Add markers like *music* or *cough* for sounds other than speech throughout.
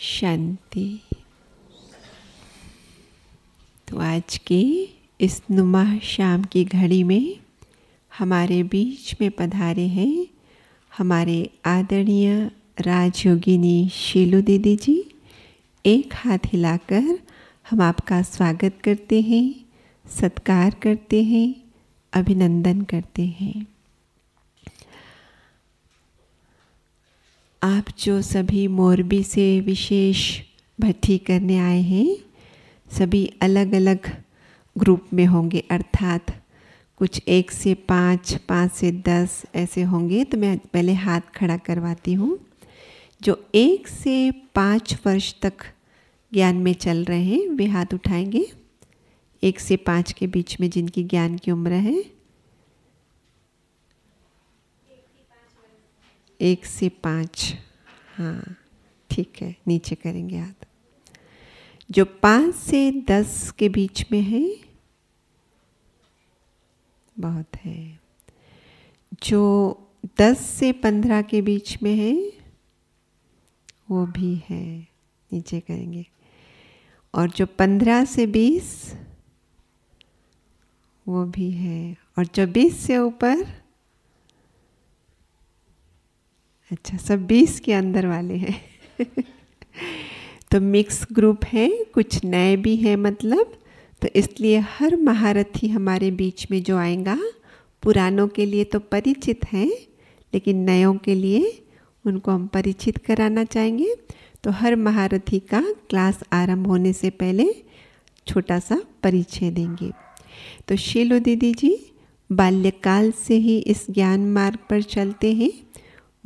शांति तो आज की इस नुमा शाम की घड़ी में हमारे बीच में पधारे हैं हमारे आदरणीय राजयोगिनी शीलू दीदी जी एक हाथ हिलाकर हम आपका स्वागत करते हैं सत्कार करते हैं अभिनंदन करते हैं आप जो सभी मोरबी से विशेष भर्ती करने आए हैं सभी अलग अलग ग्रुप में होंगे अर्थात कुछ एक से पाँच पाँच से दस ऐसे होंगे तो मैं पहले हाथ खड़ा करवाती हूँ जो एक से पाँच वर्ष तक ज्ञान में चल रहे हैं वे हाथ उठाएंगे एक से पाँच के बीच में जिनकी ज्ञान की उम्र है एक से पाँच हाँ ठीक है नीचे करेंगे याद जो पाँच से दस के बीच में है बहुत है जो दस से पंद्रह के बीच में है वो भी है नीचे करेंगे और जो पंद्रह से बीस वो भी है और जो बीस से ऊपर अच्छा सब बीस के अंदर वाले हैं *laughs* तो मिक्स ग्रुप हैं कुछ नए भी हैं मतलब तो इसलिए हर महारथी हमारे बीच में जो आएगा पुरानों के लिए तो परिचित हैं लेकिन नयों के लिए उनको हम परिचित कराना चाहेंगे तो हर महारथी का क्लास आरंभ होने से पहले छोटा सा परिचय देंगे तो शीलो दीदी जी बाल्यकाल से ही इस ज्ञान मार्ग पर चलते हैं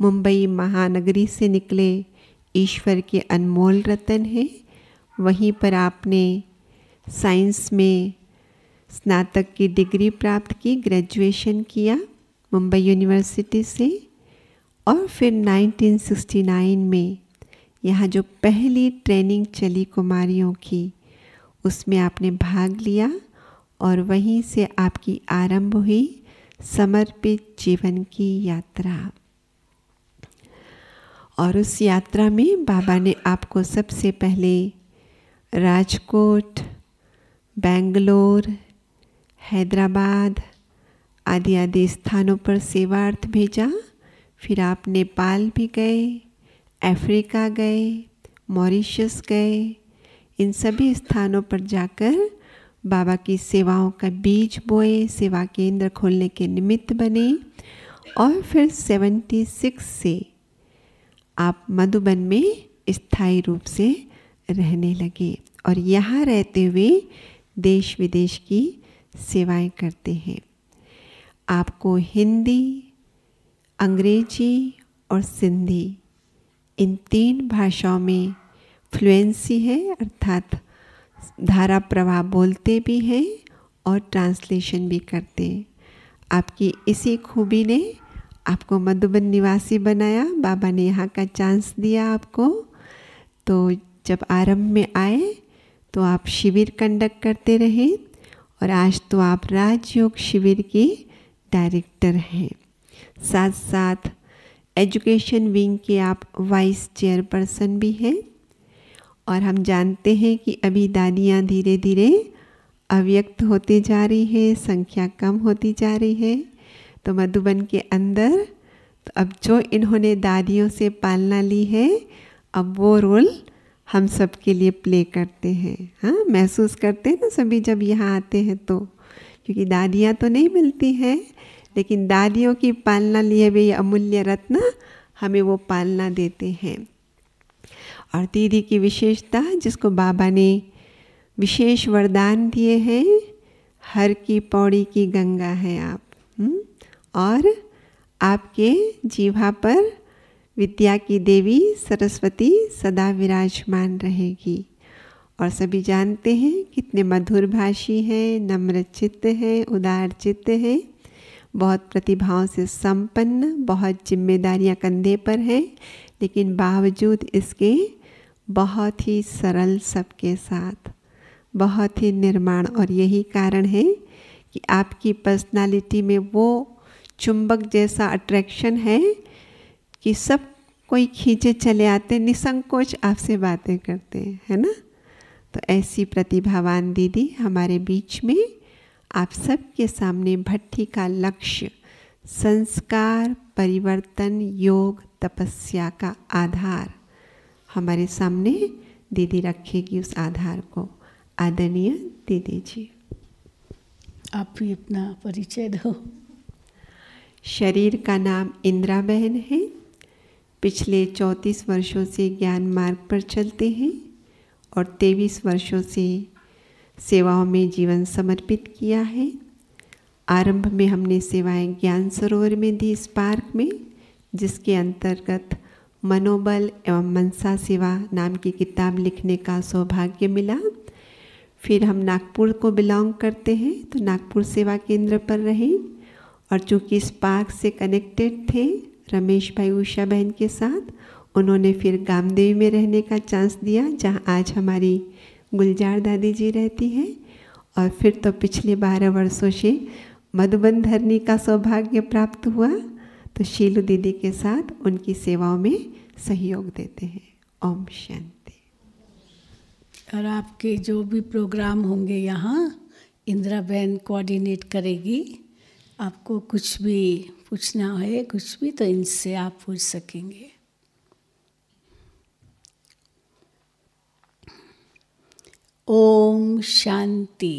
मुंबई महानगरी से निकले ईश्वर के अनमोल रतन हैं वहीं पर आपने साइंस में स्नातक की डिग्री प्राप्त की ग्रेजुएशन किया मुंबई यूनिवर्सिटी से और फिर 1969 में यहाँ जो पहली ट्रेनिंग चली कुमारियों की उसमें आपने भाग लिया और वहीं से आपकी आरंभ हुई समर्पित जीवन की यात्रा और उस यात्रा में बाबा ने आपको सबसे पहले राजकोट बेंगलोर हैदराबाद आदि आदि स्थानों पर सेवार्थ भेजा फिर आप नेपाल भी गए अफ्रीका गए मॉरिशस गए इन सभी स्थानों पर जाकर बाबा की सेवाओं का बीज बोए सेवा केंद्र खोलने के निमित्त बने और फिर 76 से आप मधुबन में स्थायी रूप से रहने लगे और यहाँ रहते हुए देश विदेश की सेवाएं करते हैं आपको हिंदी अंग्रेजी और सिंधी इन तीन भाषाओं में फ्लुएंसी है अर्थात धारा प्रवाह बोलते भी हैं और ट्रांसलेशन भी करते हैं आपकी इसी खूबी ने आपको मधुबन निवासी बनाया बाबा ने यहाँ का चांस दिया आपको तो जब आरंभ में आए तो आप शिविर कंडक्ट करते रहे और आज तो आप राजयोग शिविर के डायरेक्टर हैं साथ साथ एजुकेशन विंग के आप वाइस चेयरपर्सन भी हैं और हम जानते हैं कि अभी दादियाँ धीरे धीरे अव्यक्त होती जा रही है संख्या कम होती जा रही है तो मधुबन के अंदर तो अब जो इन्होंने दादियों से पालना ली है अब वो रोल हम सब के लिए प्ले करते हैं हाँ महसूस करते हैं ना सभी जब यहाँ आते हैं तो क्योंकि दादियाँ तो नहीं मिलती हैं लेकिन दादियों की पालना लिए हुए ये अमूल्य रत्न हमें वो पालना देते हैं और दीदी की विशेषता जिसको बाबा ने विशेष वरदान दिए हैं हर की पौड़ी की गंगा है आप हुँ? हम्म। और आपके जीवा पर विद्या की देवी सरस्वती सदा विराजमान रहेगी और सभी जानते हैं कितने मधुर भाषी हैं नम्र चित्त हैं उदार चित्त हैं बहुत प्रतिभाओं से संपन्न बहुत जिम्मेदारियां कंधे पर हैं लेकिन बावजूद इसके बहुत ही सरल सबके साथ बहुत ही निर्माण और यही कारण है कि आपकी पर्सनालिटी में वो चुंबक जैसा अट्रैक्शन है कि सब कोई खींचे चले आते निसंकोच आपसे बातें करते हैं है ना तो ऐसी प्रतिभावान दीदी हमारे बीच में आप सबके सामने भट्टी का लक्ष्य संस्कार परिवर्तन योग तपस्या का आधार हमारे सामने दीदी रखेगी उस आधार को आदरणीय दीदी जी आप भी अपना परिचय दो शरीर का नाम इंदिरा बहन है पिछले चौंतीस वर्षों से ज्ञान मार्ग पर चलते हैं और तेईस वर्षों से सेवाओं में जीवन समर्पित किया है आरंभ में हमने सेवाएं ज्ञान सरोवर में दी इस पार्क में जिसके अंतर्गत मनोबल एवं मनसा सेवा नाम की किताब लिखने का सौभाग्य मिला फिर हम नागपुर को बिलोंग करते हैं तो नागपुर सेवा केंद्र पर रहें और चूंकि इस पार्क से कनेक्टेड थे रमेश भाई उषा बहन के साथ उन्होंने फिर गामदेवी में रहने का चांस दिया जहाँ आज हमारी गुलजार दादी जी रहती हैं और फिर तो पिछले बारह वर्षों से मधुबन धरनी का सौभाग्य प्राप्त हुआ तो शीलू दीदी के साथ उनकी सेवाओं में सहयोग देते हैं ओम शांति और आपके जो भी प्रोग्राम होंगे यहाँ इंदिरा बहन कोऑर्डिनेट करेगी आपको कुछ भी पूछना है कुछ भी तो इनसे आप पूछ सकेंगे ओम शांति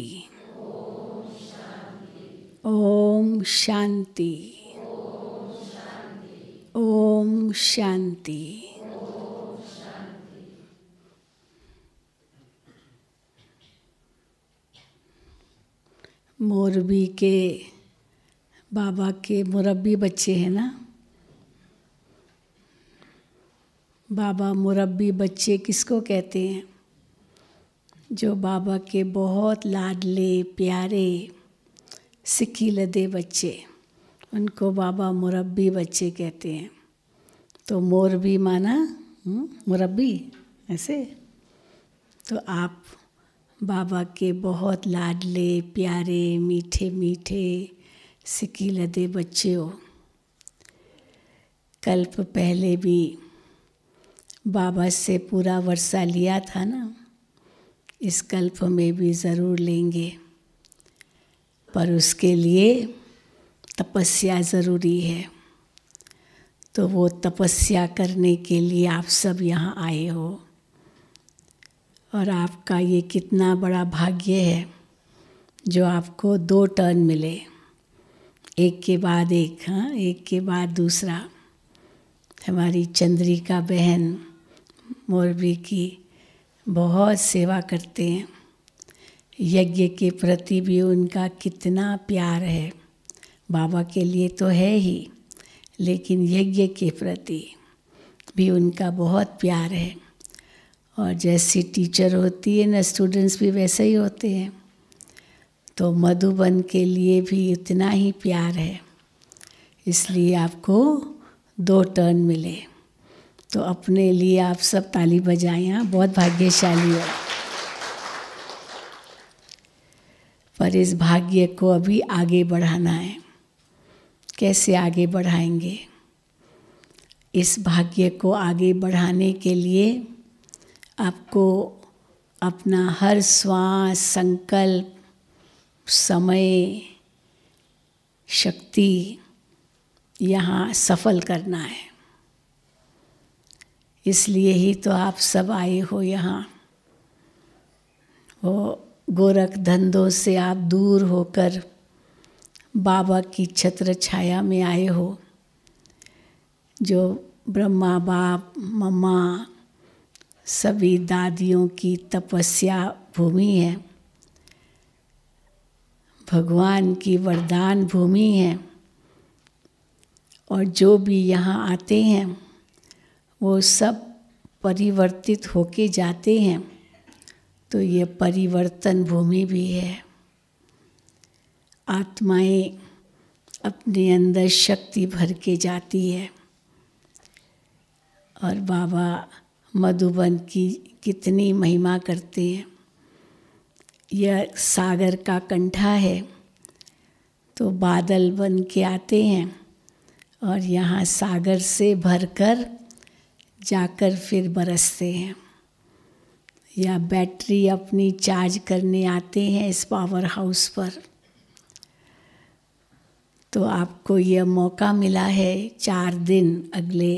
ओम शांति ओम शांति मोरबी के बाबा के मुरबी बच्चे हैं ना बाबा मुरबी बच्चे किसको कहते हैं जो बाबा के बहुत लाडले प्यारे सिक्खी लदे बच्चे उनको बाबा मुरब्बी बच्चे कहते हैं तो मोर भी माना हम्म, मुरब्बी ऐसे तो आप बाबा के बहुत लाडले प्यारे मीठे मीठे सिकी लदे हो कल्प पहले भी बाबा से पूरा वर्षा लिया था ना इस कल्प में भी ज़रूर लेंगे पर उसके लिए तपस्या ज़रूरी है तो वो तपस्या करने के लिए आप सब यहाँ आए हो और आपका ये कितना बड़ा भाग्य है जो आपको दो टर्न मिले एक के बाद एक हाँ एक के बाद दूसरा हमारी चंद्रिका बहन मोरबी की बहुत सेवा करते हैं यज्ञ के प्रति भी उनका कितना प्यार है बाबा के लिए तो है ही लेकिन यज्ञ के प्रति भी उनका बहुत प्यार है और जैसी टीचर होती है ना स्टूडेंट्स भी वैसे ही होते हैं तो मधुबन के लिए भी उतना ही प्यार है इसलिए आपको दो टर्न मिले तो अपने लिए आप सब ताली बजाएं हाँ बहुत भाग्यशाली हो पर इस भाग्य को अभी आगे बढ़ाना है कैसे आगे बढ़ाएंगे इस भाग्य को आगे बढ़ाने के लिए आपको अपना हर श्वास संकल्प समय शक्ति यहाँ सफल करना है इसलिए ही तो आप सब आए हो यहाँ वो गोरख धंधों से आप दूर होकर बाबा की छत्र छाया में आए हो जो ब्रह्मा बाप मम्मा सभी दादियों की तपस्या भूमि है भगवान की वरदान भूमि है और जो भी यहाँ आते हैं वो सब परिवर्तित होके जाते हैं तो ये परिवर्तन भूमि भी है आत्माएं अपने अंदर शक्ति भर के जाती है और बाबा मधुबन की कितनी महिमा करते हैं यह सागर का कंठा है तो बादल बन के आते हैं और यहाँ सागर से भरकर जाकर फिर बरसते हैं या बैटरी अपनी चार्ज करने आते हैं इस पावर हाउस पर तो आपको यह मौका मिला है चार दिन अगले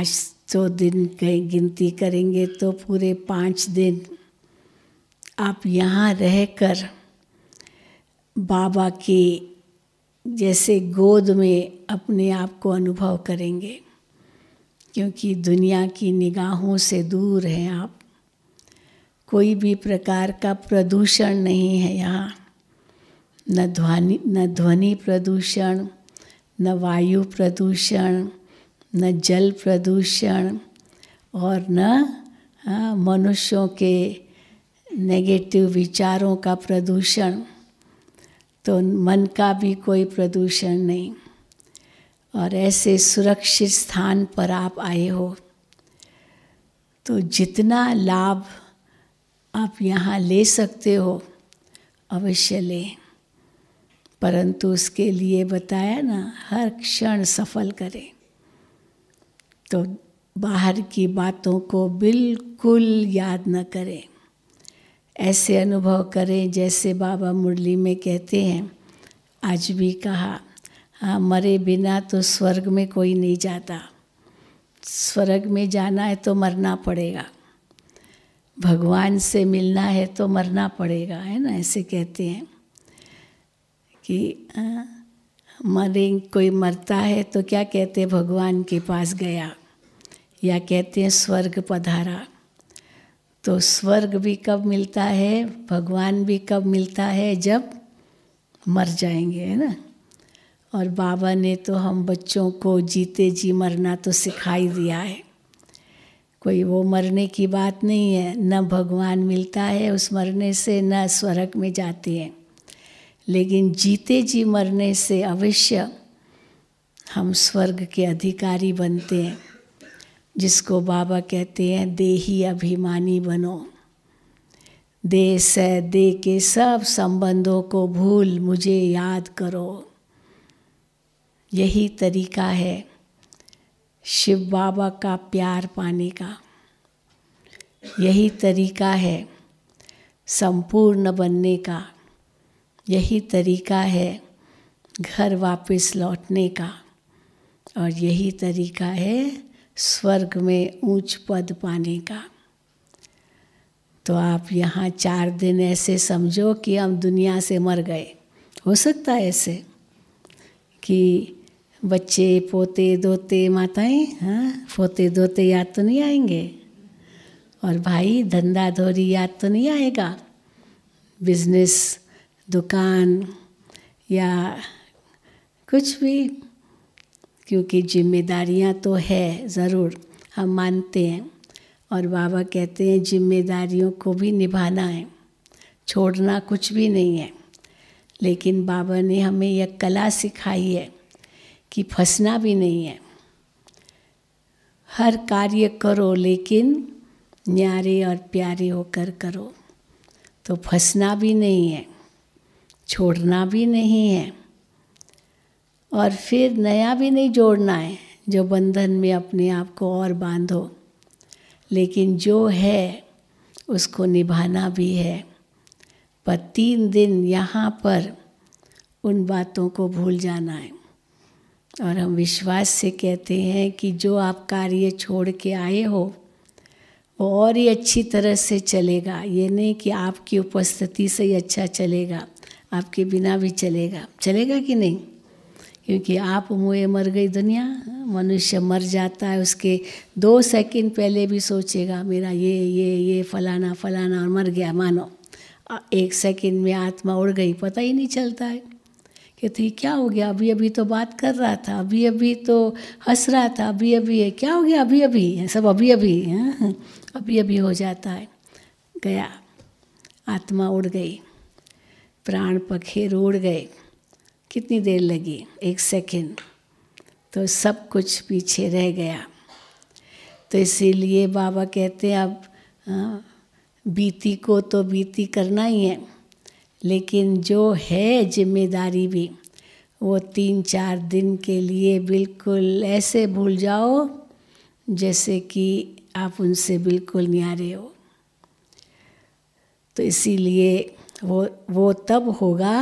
आज तो दिन कहीं गिनती करेंगे तो पूरे पाँच दिन आप यहाँ रहकर बाबा के जैसे गोद में अपने आप को अनुभव करेंगे क्योंकि दुनिया की निगाहों से दूर हैं आप कोई भी प्रकार का प्रदूषण नहीं है यहाँ न ध्वनि न ध्वनि प्रदूषण न वायु प्रदूषण न जल प्रदूषण और न हाँ, मनुष्यों के नेगेटिव विचारों का प्रदूषण तो मन का भी कोई प्रदूषण नहीं और ऐसे सुरक्षित स्थान पर आप आए हो तो जितना लाभ आप यहाँ ले सकते हो अवश्य लें परंतु उसके लिए बताया ना हर क्षण सफल करें तो बाहर की बातों को बिल्कुल याद न करें ऐसे अनुभव करें जैसे बाबा मुरली में कहते हैं आज भी कहा हाँ मरे बिना तो स्वर्ग में कोई नहीं जाता स्वर्ग में जाना है तो मरना पड़ेगा भगवान से मिलना है तो मरना पड़ेगा है ना ऐसे कहते हैं कि हाँ, मरे कोई मरता है तो क्या कहते हैं भगवान के पास गया या कहते हैं स्वर्ग पधारा तो स्वर्ग भी कब मिलता है भगवान भी कब मिलता है जब मर जाएंगे है ना और बाबा ने तो हम बच्चों को जीते जी मरना तो सिखा ही दिया है कोई वो मरने की बात नहीं है न भगवान मिलता है उस मरने से न स्वर्ग में जाते हैं लेकिन जीते जी मरने से अवश्य हम स्वर्ग के अधिकारी बनते हैं जिसको बाबा कहते हैं देही अभिमानी बनो दे से दे के सब संबंधों को भूल मुझे याद करो यही तरीका है शिव बाबा का प्यार पाने का यही तरीका है संपूर्ण बनने का यही तरीका है घर वापस लौटने का और यही तरीका है स्वर्ग में ऊंच पद पाने का तो आप यहाँ चार दिन ऐसे समझो कि हम दुनिया से मर गए हो सकता है ऐसे कि बच्चे पोते दोते माताएं हाँ पोते दोते याद तो नहीं आएंगे और भाई धंधा धोरी याद तो नहीं आएगा बिजनेस दुकान या कुछ भी क्योंकि जिम्मेदारियां तो है ज़रूर हम मानते हैं और बाबा कहते हैं जिम्मेदारियों को भी निभाना है छोड़ना कुछ भी नहीं है लेकिन बाबा ने हमें यह कला सिखाई है कि फंसना भी नहीं है हर कार्य करो लेकिन न्यारे और प्यारे होकर करो तो फंसना भी नहीं है छोड़ना भी नहीं है और फिर नया भी नहीं जोड़ना है जो बंधन में अपने आप को और बांधो लेकिन जो है उसको निभाना भी है पर तीन दिन यहाँ पर उन बातों को भूल जाना है और हम विश्वास से कहते हैं कि जो आप कार्य छोड़ के आए हो वो और ही अच्छी तरह से चलेगा ये नहीं कि आपकी उपस्थिति से ही अच्छा चलेगा आपके बिना भी चलेगा चलेगा कि नहीं क्योंकि आप मुए मर गई दुनिया मनुष्य मर जाता है उसके दो सेकंड पहले भी सोचेगा मेरा ये ये ये फलाना फलाना और मर गया मानो एक सेकंड में आत्मा उड़ गई पता ही नहीं चलता है कहते क्या हो गया अभी अभी तो बात कर रहा था अभी अभी तो हंस रहा था अभी अभी है क्या हो गया अभी अभी सब अभी अभी हैं हाँ, हाँ, अभी अभी हो जाता है गया आत्मा उड़ गई प्राण पखेर उड़ गए कितनी देर लगी एक सेकेंड तो सब कुछ पीछे रह गया तो इसीलिए बाबा कहते हैं अब बीती को तो बीती करना ही है लेकिन जो है जिम्मेदारी भी वो तीन चार दिन के लिए बिल्कुल ऐसे भूल जाओ जैसे कि आप उनसे बिल्कुल न्यारे हो तो इसीलिए वो वो तब होगा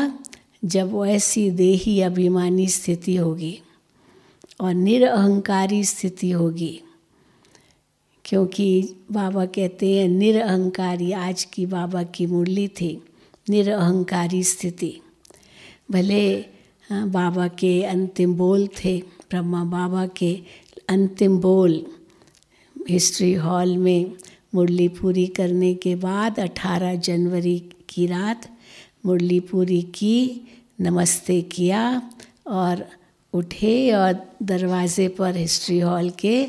जब ऐसी देही अभिमानी स्थिति होगी और निरअहंकारी स्थिति होगी क्योंकि बाबा कहते हैं निरअहंकारी आज की बाबा की मुरली थी निरअहंकारी स्थिति भले हाँ, बाबा के अंतिम बोल थे ब्रह्मा बाबा के अंतिम बोल हिस्ट्री हॉल में मुरली पूरी करने के बाद 18 जनवरी की रात मुरली पूरी की नमस्ते किया और उठे और दरवाजे पर हिस्ट्री हॉल के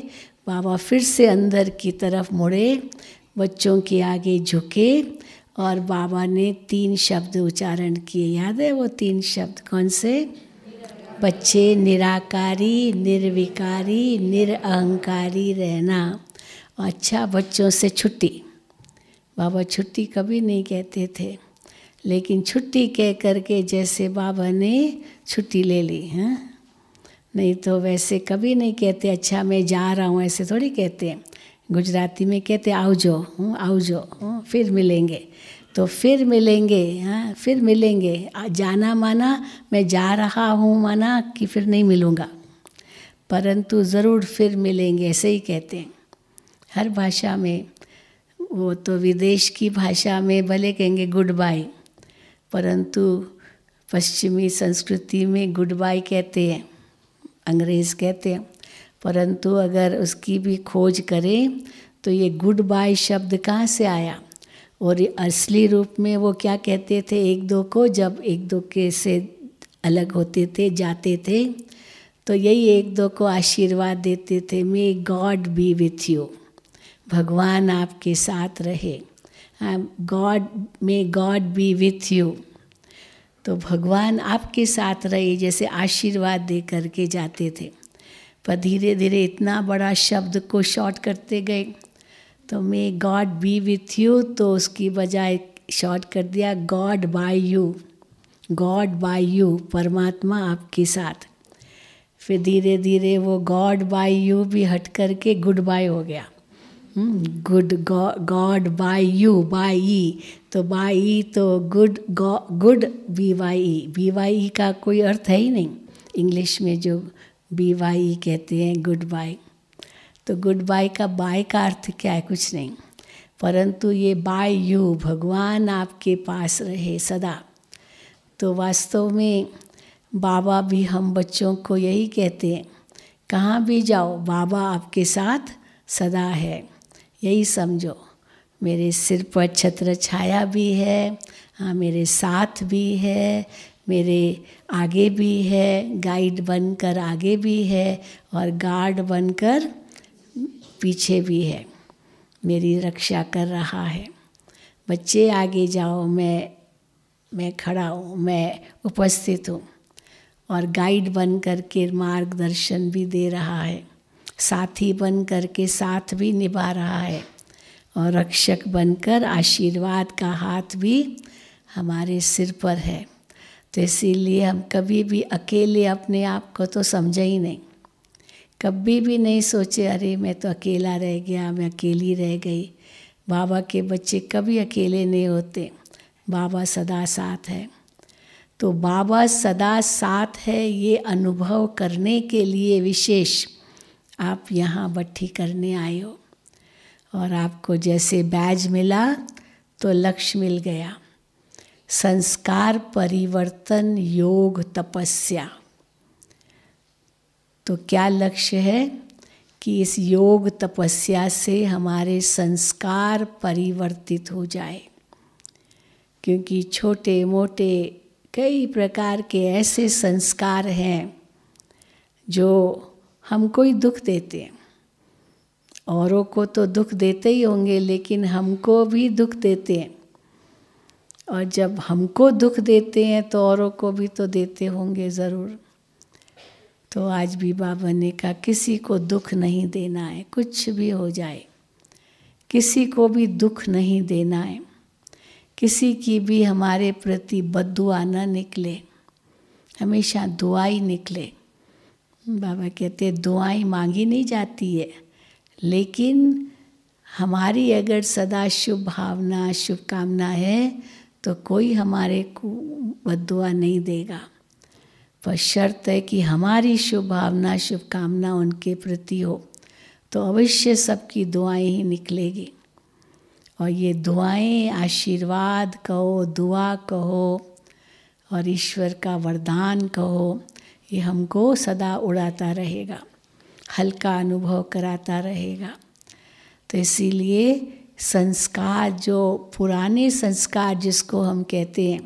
बाबा फिर से अंदर की तरफ मुड़े बच्चों के आगे झुके और बाबा ने तीन शब्द उच्चारण किए याद है वो तीन शब्द कौन से बच्चे निराकारी निर्विकारी निरअहंकारी रहना अच्छा बच्चों से छुट्टी बाबा छुट्टी कभी नहीं कहते थे लेकिन छुट्टी कह करके जैसे बाबा ने छुट्टी ले ली हैं हाँ? नहीं तो वैसे कभी नहीं कहते अच्छा मैं जा रहा हूँ ऐसे थोड़ी कहते हैं गुजराती में कहते आओ जो हूँ आओ जो हूँ फिर मिलेंगे तो फिर मिलेंगे हाँ फिर मिलेंगे जाना माना मैं जा रहा हूँ माना कि फिर नहीं मिलूँगा परंतु ज़रूर फिर मिलेंगे ऐसे ही कहते हैं हर भाषा में वो तो विदेश की भाषा में भले कहेंगे गुड बाय परंतु पश्चिमी संस्कृति में गुड बाय कहते हैं अंग्रेज़ कहते हैं परंतु अगर उसकी भी खोज करें तो ये गुड बाय शब्द कहाँ से आया और असली रूप में वो क्या कहते थे एक दो को जब एक दो के से अलग होते थे जाते थे तो यही एक दो को आशीर्वाद देते थे may God be with you भगवान आपके साथ रहे God may God be with you तो भगवान आपके साथ रहे जैसे आशीर्वाद दे करके जाते थे पर धीरे धीरे इतना बड़ा शब्द को शॉर्ट करते गए तो may God be with you तो उसकी बजाय शॉर्ट कर दिया God bye you God bye you परमात्मा आपके साथ फिर धीरे धीरे वो गॉड बाय यू भी हट करके गुड बाय हो गया good God bye you bye E तो बाय ई e तो good good B Y E B Y E का कोई अर्थ है ही नहीं इंग्लिश में जो बी वाई ई कहते हैं गुड बाय तो गुड बाय का बाय का अर्थ क्या है कुछ नहीं परंतु ये बाय यू भगवान आपके पास रहे सदा तो वास्तव में बाबा भी हम बच्चों को यही कहते हैं कहाँ भी जाओ बाबा आपके साथ सदा है यही समझो मेरे सिर पर छत्र छाया भी है हाँ मेरे साथ भी है मेरे आगे भी है गाइड बनकर आगे भी है और गार्ड बनकर पीछे भी है मेरी रक्षा कर रहा है बच्चे आगे जाओ मैं मैं खड़ा हूँ मैं उपस्थित हूँ और गाइड बनकर के मार्गदर्शन भी दे रहा है साथी बन कर के साथ भी निभा रहा है और रक्षक बनकर आशीर्वाद का हाथ भी हमारे सिर पर है तो इसीलिए हम कभी भी अकेले अपने आप को तो समझे ही नहीं कभी भी नहीं सोचे अरे मैं तो अकेला रह गया मैं अकेली रह गई बाबा के बच्चे कभी अकेले नहीं होते बाबा सदा साथ है तो बाबा सदा साथ है ये अनुभव करने के लिए विशेष आप यहाँ बट्ठी करने आए हो और आपको जैसे बैज मिला तो लक्ष्य मिल गया संस्कार परिवर्तन योग तपस्या तो क्या लक्ष्य है कि इस योग तपस्या से हमारे संस्कार परिवर्तित हो जाए क्योंकि छोटे मोटे कई प्रकार के ऐसे संस्कार हैं जो हमको ही दुख देते हैं औरों को तो दुख देते ही होंगे लेकिन हमको भी दुख देते हैं और जब हमको दुख देते हैं तो औरों को भी तो देते होंगे ज़रूर तो आज भी बाबा ने कहा किसी को दुख नहीं देना है कुछ भी हो जाए किसी को भी दुख नहीं देना है किसी की भी हमारे प्रति बदुआ न निकले हमेशा दुआ ही निकले बाबा कहते दुआएं मांगी नहीं जाती है लेकिन हमारी अगर सदा शुभ भावना शुभकामना है तो कोई हमारे को बदुआ नहीं देगा पर शर्त है कि हमारी शुभ भावना शुभकामना उनके प्रति हो तो अवश्य सबकी दुआएं ही निकलेगी और ये दुआएं आशीर्वाद कहो दुआ कहो और ईश्वर का वरदान कहो ये हमको सदा उड़ाता रहेगा हल्का अनुभव कराता रहेगा तो इसीलिए संस्कार जो पुराने संस्कार जिसको हम कहते हैं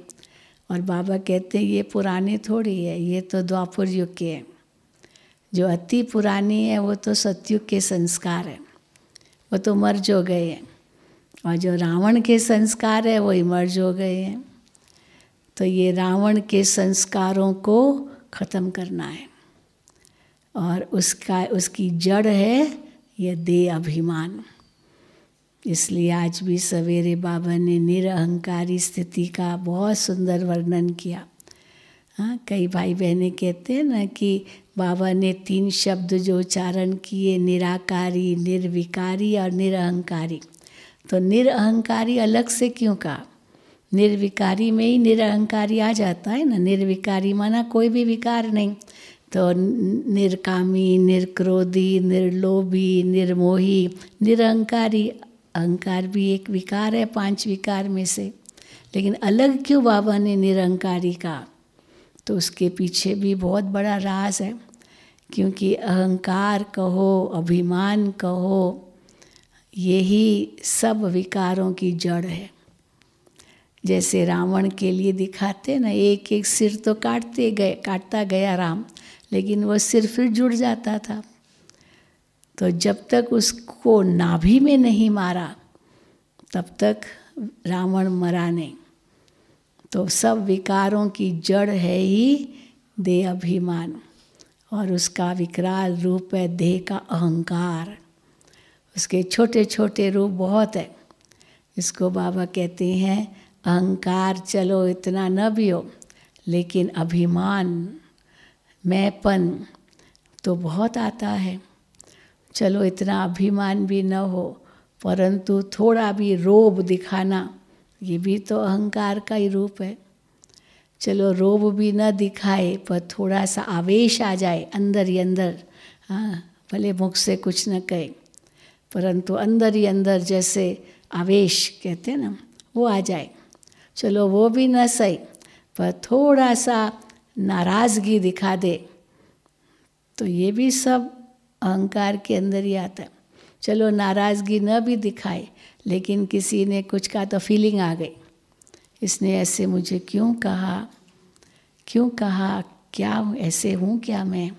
और बाबा कहते हैं ये पुराने थोड़ी है ये तो द्वापुर युग के हैं जो अति पुरानी है वो तो सतयुग के संस्कार है वो तो मर्ज हो गए हैं और जो रावण के संस्कार है वो इमर्ज हो गए हैं तो ये रावण के संस्कारों को ख़त्म करना है और उसका उसकी जड़ है यह दे अभिमान इसलिए आज भी सवेरे बाबा ने निरहंकारी स्थिति का बहुत सुंदर वर्णन किया हाँ कई भाई बहनें कहते हैं ना कि बाबा ने तीन शब्द जो उच्चारण किए निराकारी निर्विकारी और निरहंकारी तो निरअहकारी अलग से क्यों कहा निर्विकारी में ही निरहंकारी आ जाता है ना निर्विकारी माना कोई भी विकार नहीं तो निरकामी निर्क्रोधी निर्लोभी निर्मोही निरहंकारी अहंकार भी एक विकार है पांच विकार में से लेकिन अलग क्यों बाबा ने निरहंकारी कहा तो उसके पीछे भी बहुत बड़ा राज है क्योंकि अहंकार कहो अभिमान कहो यही सब विकारों की जड़ है जैसे रावण के लिए दिखाते ना एक एक सिर तो काटते गए काटता गया राम लेकिन वो सिर फिर जुड़ जाता था तो जब तक उसको नाभि में नहीं मारा तब तक रावण मरा नहीं तो सब विकारों की जड़ है ही दे अभिमान और उसका विकराल रूप है देह का अहंकार उसके छोटे छोटे रूप बहुत है इसको बाबा कहते हैं अहंकार चलो इतना न भी हो लेकिन अभिमान मैंपन तो बहुत आता है चलो इतना अभिमान भी न हो परंतु थोड़ा भी रोब दिखाना ये भी तो अहंकार का ही रूप है चलो रोब भी न दिखाए पर थोड़ा सा आवेश आ जाए अंदर ही अंदर हाँ भले मुख से कुछ न कहे परंतु अंदर ही अंदर जैसे आवेश कहते हैं ना वो आ जाए चलो वो भी न सही पर थोड़ा सा नाराज़गी दिखा दे तो ये भी सब अहंकार के अंदर ही आता है चलो नाराज़गी न भी दिखाए लेकिन किसी ने कुछ कहा तो फीलिंग आ गई इसने ऐसे मुझे क्यों कहा क्यों कहा क्या ऐसे हूँ क्या मैं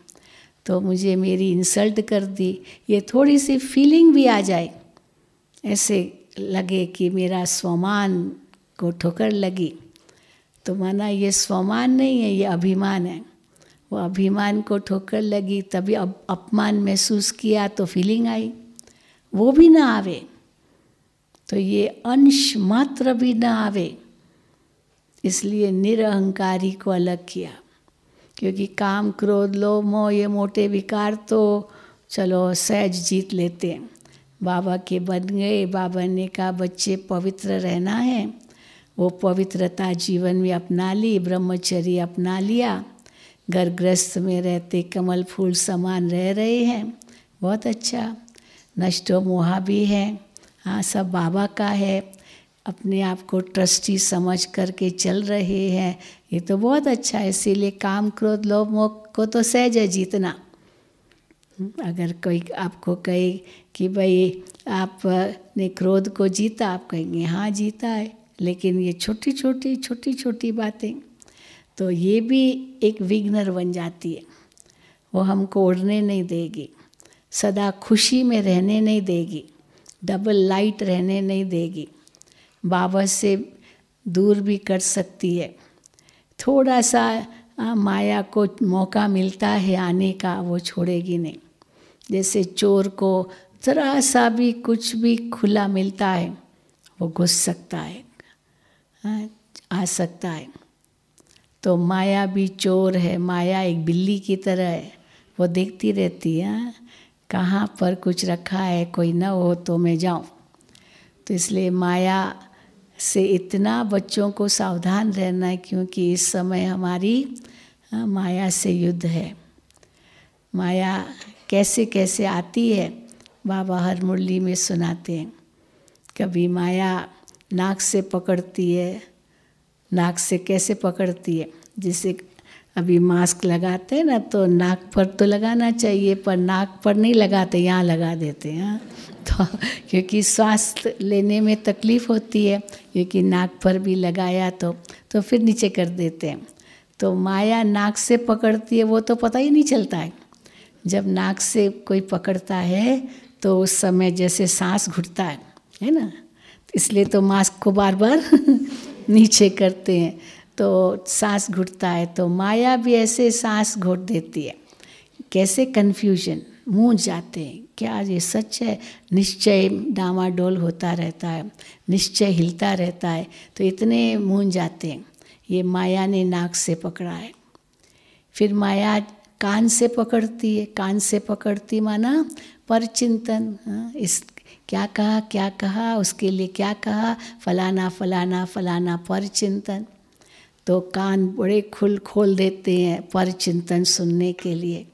तो मुझे मेरी इंसल्ट कर दी ये थोड़ी सी फीलिंग भी आ जाए ऐसे लगे कि मेरा स्वमान को ठोकर लगी तो माना ये स्वमान नहीं है ये अभिमान है वो अभिमान को ठोकर लगी तभी अप, अपमान महसूस किया तो फीलिंग आई वो भी ना आवे तो ये अंश मात्र भी ना आवे इसलिए निरहंकारी को अलग किया क्योंकि काम क्रोध लो मोह ये मोटे विकार तो चलो सहज जीत लेते हैं बाबा के बन गए बाबा ने कहा बच्चे पवित्र रहना है वो पवित्रता जीवन में अपना ली ब्रह्मचर्य अपना लिया घर ग्रस्त में रहते कमल फूल समान रह रहे हैं बहुत अच्छा नष्टो मोहा भी है हाँ सब बाबा का है अपने आप को ट्रस्टी समझ करके चल रहे हैं ये तो बहुत अच्छा है इसीलिए काम क्रोध लोभ मोह को तो सहज है जीतना अगर कोई आपको कहे कि भाई आपने क्रोध को जीता आप कहेंगे हाँ जीता है लेकिन ये छोटी छोटी छोटी छोटी बातें तो ये भी एक विग्नर बन जाती है वो हमको उड़ने नहीं देगी सदा खुशी में रहने नहीं देगी डबल लाइट रहने नहीं देगी बाबा से दूर भी कर सकती है थोड़ा सा आ, माया को मौका मिलता है आने का वो छोड़ेगी नहीं जैसे चोर को जरा सा भी कुछ भी खुला मिलता है वो घुस सकता है आ सकता है तो माया भी चोर है माया एक बिल्ली की तरह है वो देखती रहती है हाँ, कहाँ पर कुछ रखा है कोई न हो तो मैं जाऊँ तो इसलिए माया से इतना बच्चों को सावधान रहना है क्योंकि इस समय हमारी हाँ, माया से युद्ध है माया कैसे कैसे आती है बाबा हर मुरली में सुनाते हैं कभी माया नाक से पकड़ती है नाक से कैसे पकड़ती है जैसे अभी मास्क लगाते हैं ना तो नाक पर तो लगाना चाहिए पर नाक पर नहीं लगाते यहाँ लगा देते हैं हाँ। तो क्योंकि स्वास्थ्य लेने में तकलीफ़ होती है क्योंकि नाक पर भी लगाया तो तो फिर नीचे कर देते हैं तो माया नाक से पकड़ती है वो तो पता ही नहीं चलता है जब नाक से कोई पकड़ता है तो उस समय जैसे सांस घुटता है है ना इसलिए तो मास्क को बार बार *laughs* नीचे करते हैं तो सांस घुटता है तो माया भी ऐसे सांस घोट देती है कैसे कन्फ्यूजन मुँह जाते हैं क्या ये सच है निश्चय डामाडोल होता रहता है निश्चय हिलता रहता है तो इतने मुँह जाते हैं ये माया ने नाक से पकड़ा है फिर माया कान से पकड़ती है कान से पकड़ती माना पर चिंतन हाँ, इस क्या कहा क्या कहा उसके लिए क्या कहा फलाना फलाना फलाना पर चिंतन तो कान बड़े खुल खोल देते हैं पर चिंतन सुनने के लिए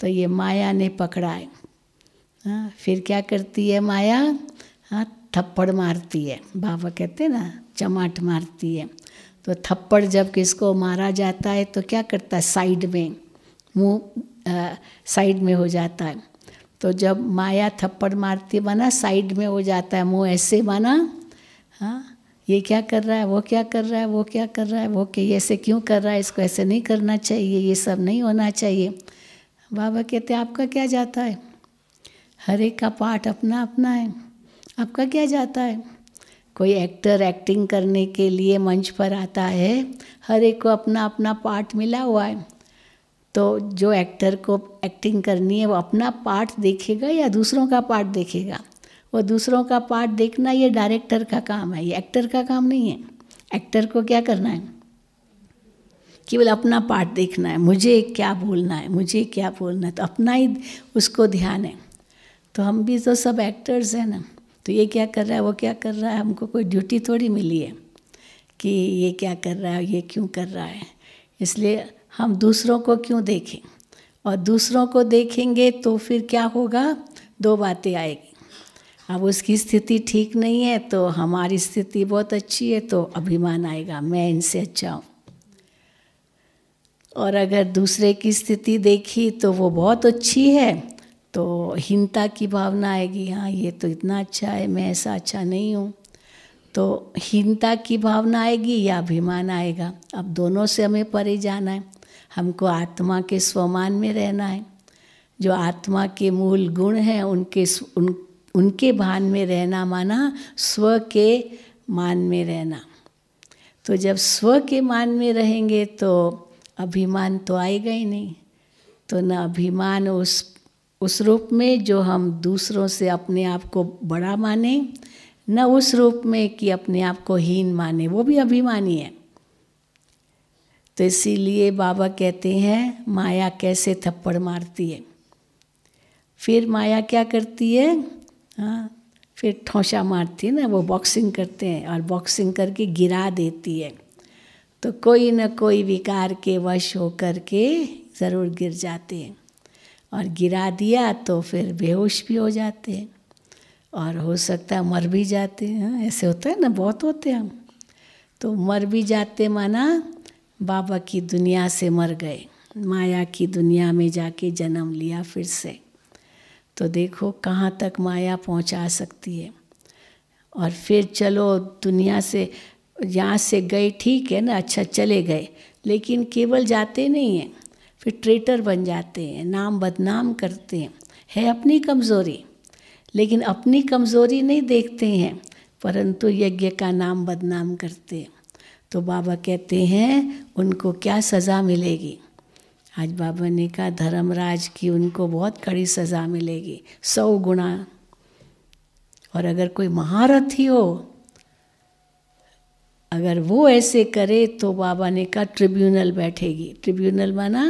तो ये माया ने पकड़ा है हाँ फिर क्या करती है माया हाँ थप्पड़ मारती है बाबा कहते हैं ना चमाट मारती है तो थप्पड़ जब किसको मारा जाता है तो क्या करता है साइड में मुंह साइड में हो जाता है तो जब माया थप्पड़ मारती बना साइड में हो जाता है मुंह ऐसे बना हाँ ये क्या कर रहा है वो क्या कर रहा है वो क्या कर रहा है वो कि ऐसे क्यों कर रहा है इसको ऐसे नहीं करना चाहिए ये सब नहीं होना चाहिए बाबा कहते आपका क्या जाता है हर एक का पार्ट अपना अपना है आपका क्या जाता है कोई एक्टर एक्टिंग करने के लिए मंच पर आता है हर एक को अपना अपना पार्ट मिला हुआ है तो जो एक्टर को एक्टिंग करनी है वो अपना पार्ट देखेगा या दूसरों का पार्ट देखेगा वो दूसरों का पार्ट देखना ये डायरेक्टर का काम है ये एक्टर का काम नहीं है एक्टर को क्या करना है केवल अपना पार्ट देखना है मुझे क्या बोलना है मुझे क्या बोलना है तो अपना ही उसको ध्यान है तो हम भी तो सब एक्टर्स हैं ना तो ये क्या कर रहा है वो क्या कर रहा है हमको कोई ड्यूटी थोड़ी मिली है कि ये क्या कर रहा है ये क्यों कर रहा है इसलिए हम दूसरों को क्यों देखें और दूसरों को देखेंगे तो फिर क्या होगा दो बातें आएगी अब उसकी स्थिति ठीक नहीं है तो हमारी स्थिति बहुत अच्छी है तो अभिमान आएगा मैं इनसे अच्छा हूँ और अगर दूसरे की स्थिति देखी तो वो बहुत अच्छी है तो हीनता की भावना आएगी हाँ ये तो इतना अच्छा है मैं ऐसा अच्छा नहीं हूँ तो हीनता की भावना आएगी या अभिमान आएगा अब दोनों से हमें परे जाना है हमको आत्मा के स्वमान में रहना है जो आत्मा के मूल गुण हैं उनके उन उनके भान में रहना माना स्व के मान में रहना तो जब स्व के मान में रहेंगे तो अभिमान तो आएगा ही नहीं तो न अभिमान उस उस रूप में जो हम दूसरों से अपने आप को बड़ा माने न उस रूप में कि अपने आप को हीन माने वो भी अभिमानी है तो इसीलिए बाबा कहते हैं माया कैसे थप्पड़ मारती है फिर माया क्या करती है हाँ फिर ठोंसा मारती है ना वो बॉक्सिंग करते हैं और बॉक्सिंग करके गिरा देती है तो कोई ना कोई विकार के वश कर के ज़रूर गिर जाते हैं और गिरा दिया तो फिर बेहोश भी हो जाते हैं और हो सकता है मर भी जाते हैं हाँ, ऐसे होता है ना बहुत होते हैं हम तो मर भी जाते माना बाबा की दुनिया से मर गए माया की दुनिया में जाके जन्म लिया फिर से तो देखो कहाँ तक माया पहुँचा सकती है और फिर चलो दुनिया से यहाँ से गए ठीक है ना अच्छा चले गए लेकिन केवल जाते नहीं हैं फिर ट्रेटर बन जाते हैं नाम बदनाम करते हैं है अपनी कमज़ोरी लेकिन अपनी कमज़ोरी नहीं देखते हैं परंतु यज्ञ का नाम बदनाम करते हैं तो बाबा कहते हैं उनको क्या सज़ा मिलेगी आज बाबा ने कहा धर्मराज की उनको बहुत कड़ी सज़ा मिलेगी सौ गुणा और अगर कोई महारथी हो अगर वो ऐसे करे तो बाबा ने कहा ट्रिब्यूनल बैठेगी ट्रिब्यूनल माना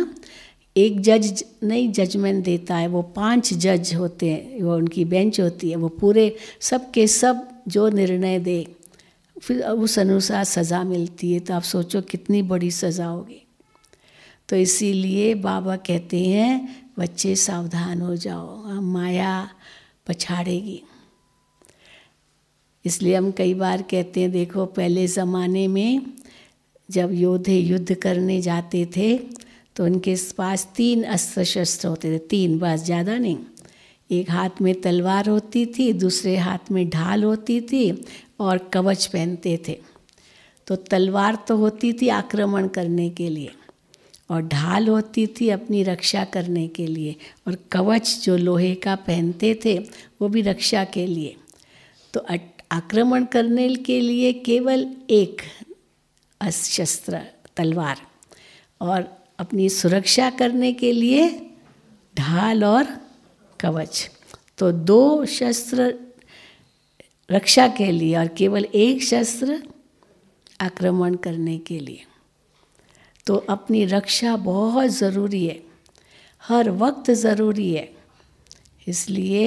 एक जज नहीं जजमेंट देता है वो पांच जज होते हैं वो उनकी बेंच होती है वो पूरे सब के सब जो निर्णय दे फिर उस अनुसार सज़ा मिलती है तो आप सोचो कितनी बड़ी सज़ा होगी तो इसीलिए बाबा कहते हैं बच्चे सावधान हो जाओ हाँ, माया पछाड़ेगी इसलिए हम कई बार कहते हैं देखो पहले ज़माने में जब योद्धे युद्ध करने जाते थे तो उनके पास तीन अस्त्र शस्त्र होते थे तीन बस ज़्यादा नहीं एक हाथ में तलवार होती थी दूसरे हाथ में ढाल होती थी और कवच पहनते थे तो तलवार तो होती थी आक्रमण करने के लिए और ढाल होती थी अपनी रक्षा करने के लिए और कवच जो लोहे का पहनते थे वो भी रक्षा के लिए तो आक्रमण करने के लिए केवल एक शस्त्र तलवार और अपनी सुरक्षा करने के लिए ढाल और कवच तो दो शस्त्र रक्षा के लिए और केवल एक शस्त्र आक्रमण करने के लिए तो अपनी रक्षा बहुत ज़रूरी है हर वक्त ज़रूरी है इसलिए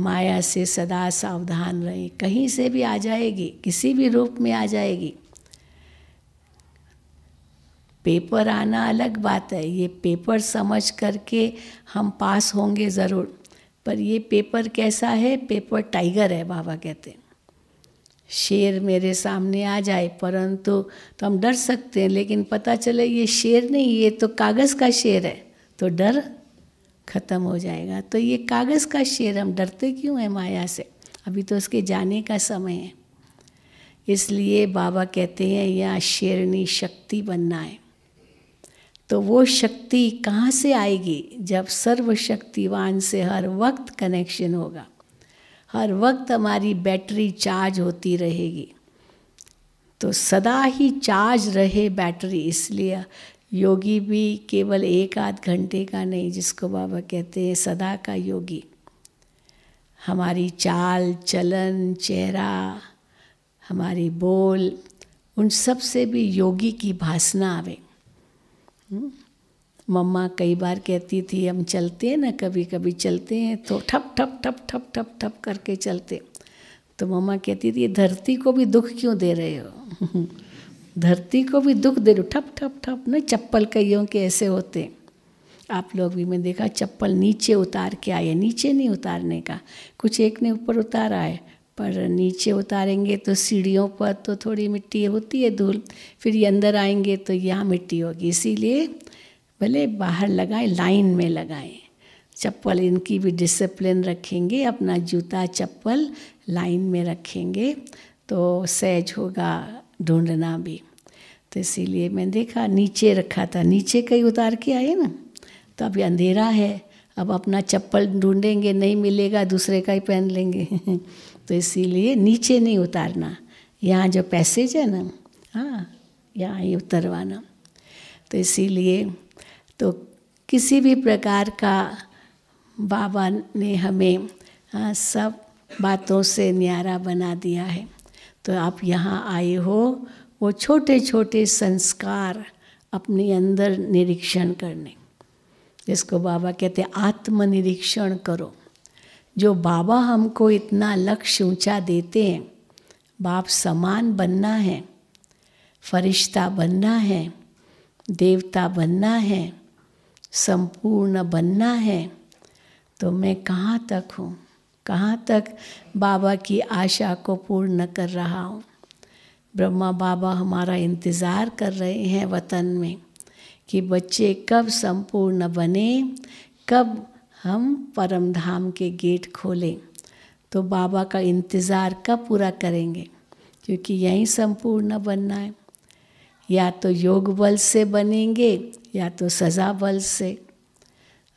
माया से सदा सावधान रहें कहीं से भी आ जाएगी किसी भी रूप में आ जाएगी पेपर आना अलग बात है ये पेपर समझ करके हम पास होंगे ज़रूर पर ये पेपर कैसा है पेपर टाइगर है बाबा कहते हैं शेर मेरे सामने आ जाए परंतु तो हम डर सकते हैं लेकिन पता चले ये शेर नहीं ये तो कागज़ का शेर है तो डर खत्म हो जाएगा तो ये कागज़ का शेर हम डरते क्यों हैं माया से अभी तो उसके जाने का समय है इसलिए बाबा कहते हैं यहाँ शेरनी शक्ति बनना है तो वो शक्ति कहाँ से आएगी जब सर्वशक्तिवान से हर वक्त कनेक्शन होगा हर वक्त हमारी बैटरी चार्ज होती रहेगी तो सदा ही चार्ज रहे बैटरी इसलिए योगी भी केवल एक आध घंटे का नहीं जिसको बाबा कहते हैं सदा का योगी हमारी चाल चलन चेहरा हमारी बोल उन सब से भी योगी की भासना आवे हम्म। मम्मा कई बार कहती थी हम चलते हैं ना कभी कभी चलते हैं तो ठप ठप ठप ठप ठप ठप करके चलते तो मम्मा कहती थी धरती को भी दुख क्यों दे रहे हो *laughs* धरती को भी दुख दे रहे हो ठप ठप ठप ना चप्पल कईयों के ऐसे होते आप लोग भी मैं देखा चप्पल नीचे उतार के आए नीचे नहीं उतारने का कुछ एक ने ऊपर उतारा है पर नीचे उतारेंगे तो सीढ़ियों पर तो थोड़ी मिट्टी होती है धूल फिर ये अंदर आएंगे तो यहाँ मिट्टी होगी इसीलिए भले बाहर लगाएं लाइन में लगाएं चप्पल इनकी भी डिसिप्लिन रखेंगे अपना जूता चप्पल लाइन में रखेंगे तो सहज होगा ढूंढना भी तो इसीलिए मैं देखा नीचे रखा था नीचे कहीं उतार के आए ना तो अभी अंधेरा है अब अपना चप्पल ढूंढेंगे नहीं मिलेगा दूसरे का ही पहन लेंगे *laughs* तो इसीलिए नीचे नहीं उतारना यहाँ जो पैसेज है ना हाँ यहाँ ही उतरवाना तो इसीलिए तो किसी भी प्रकार का बाबा ने हमें हाँ सब बातों से न्यारा बना दिया है तो आप यहाँ आए हो वो छोटे छोटे संस्कार अपने अंदर निरीक्षण करने जिसको बाबा कहते आत्मनिरीक्षण करो जो बाबा हमको इतना लक्ष्य ऊंचा देते हैं बाप समान बनना है फरिश्ता बनना है देवता बनना है संपूर्ण बनना है तो मैं कहाँ तक हूँ कहाँ तक बाबा की आशा को पूर्ण कर रहा हूँ ब्रह्मा बाबा हमारा इंतज़ार कर रहे हैं वतन में कि बच्चे कब संपूर्ण बने कब हम परम धाम के गेट खोलें तो बाबा का इंतज़ार कब पूरा करेंगे क्योंकि यही संपूर्ण बनना है या तो योग बल से बनेंगे या तो सज़ा बल से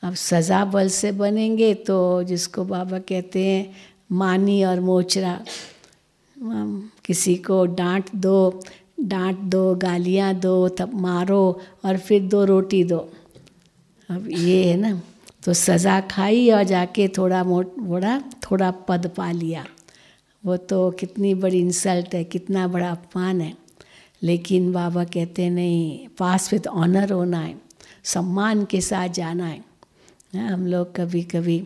अब सज़ा बल से बनेंगे तो जिसको बाबा कहते हैं मानी और मोचरा किसी को डांट दो डांट दो गालियाँ दो तब मारो और फिर दो रोटी दो अब ये है ना तो सज़ा खाई और जाके थोड़ा मोट बड़ा थोड़ा पद पा लिया वो तो कितनी बड़ी इंसल्ट है कितना बड़ा अपमान है लेकिन बाबा कहते नहीं पास विद ऑनर होना है सम्मान के साथ जाना है ना हाँ, हम लोग कभी कभी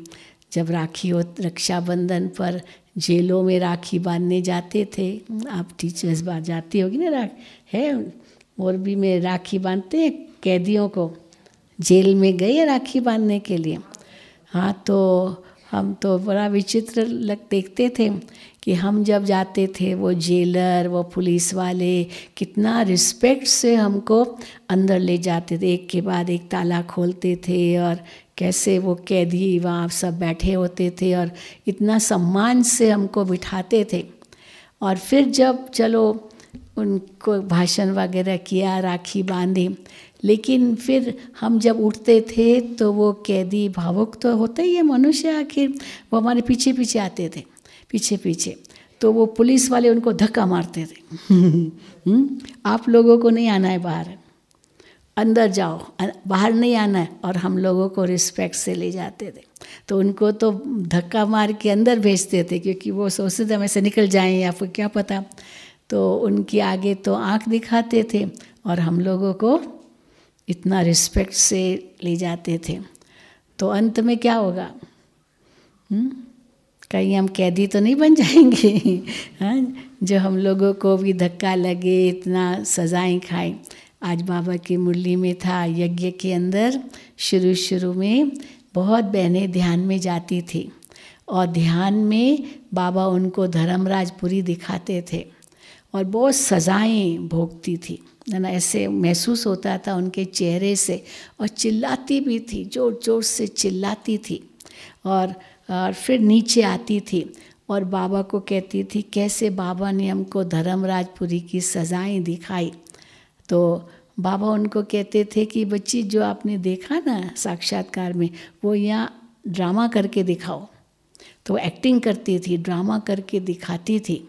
जब राखी हो रक्षाबंधन पर जेलों में राखी बांधने जाते थे आप टीचर्स बार जाती होगी ना राख है मोरबी में राखी बांधते हैं कैदियों को जेल में गई राखी बांधने के लिए हाँ तो हम तो बड़ा विचित्र लग देखते थे कि हम जब जाते थे वो जेलर वो पुलिस वाले कितना रिस्पेक्ट से हमको अंदर ले जाते थे एक के बाद एक ताला खोलते थे और कैसे वो कैदी वहाँ सब बैठे होते थे और इतना सम्मान से हमको बिठाते थे और फिर जब चलो उनको भाषण वगैरह किया राखी बांधी लेकिन फिर हम जब उठते थे तो वो कैदी भावुक तो होते ही है मनुष्य आखिर वो हमारे पीछे पीछे आते थे पीछे पीछे तो वो पुलिस वाले उनको धक्का मारते थे *laughs* हम्म, आप लोगों को नहीं आना है बाहर अंदर जाओ बाहर नहीं आना है और हम लोगों को रिस्पेक्ट से ले जाते थे तो उनको तो धक्का मार के अंदर भेजते थे क्योंकि वो सोचते थे हमें से निकल जाएं आपको क्या पता तो उनकी आगे तो आँख दिखाते थे और हम लोगों को इतना रिस्पेक्ट से ले जाते थे तो अंत में क्या होगा हम्म? कहीं हम कैदी तो नहीं बन जाएंगे *laughs* हाँ जो हम लोगों को भी धक्का लगे इतना सजाएं खाएं आज बाबा की मुरली में था यज्ञ के अंदर शुरू शुरू में बहुत बहनें ध्यान में जाती थी और ध्यान में बाबा उनको धर्मराजपुरी दिखाते थे और बहुत सजाएं भोगती थी ना ऐसे महसूस होता था उनके चेहरे से और चिल्लाती भी थी ज़ोर ज़ोर से चिल्लाती थी और और फिर नीचे आती थी और बाबा को कहती थी कैसे बाबा ने हमको धर्मराजपुरी की सज़ाएं दिखाई तो बाबा उनको कहते थे कि बच्ची जो आपने देखा ना साक्षात्कार में वो यहाँ ड्रामा करके दिखाओ तो एक्टिंग करती थी ड्रामा करके दिखाती थी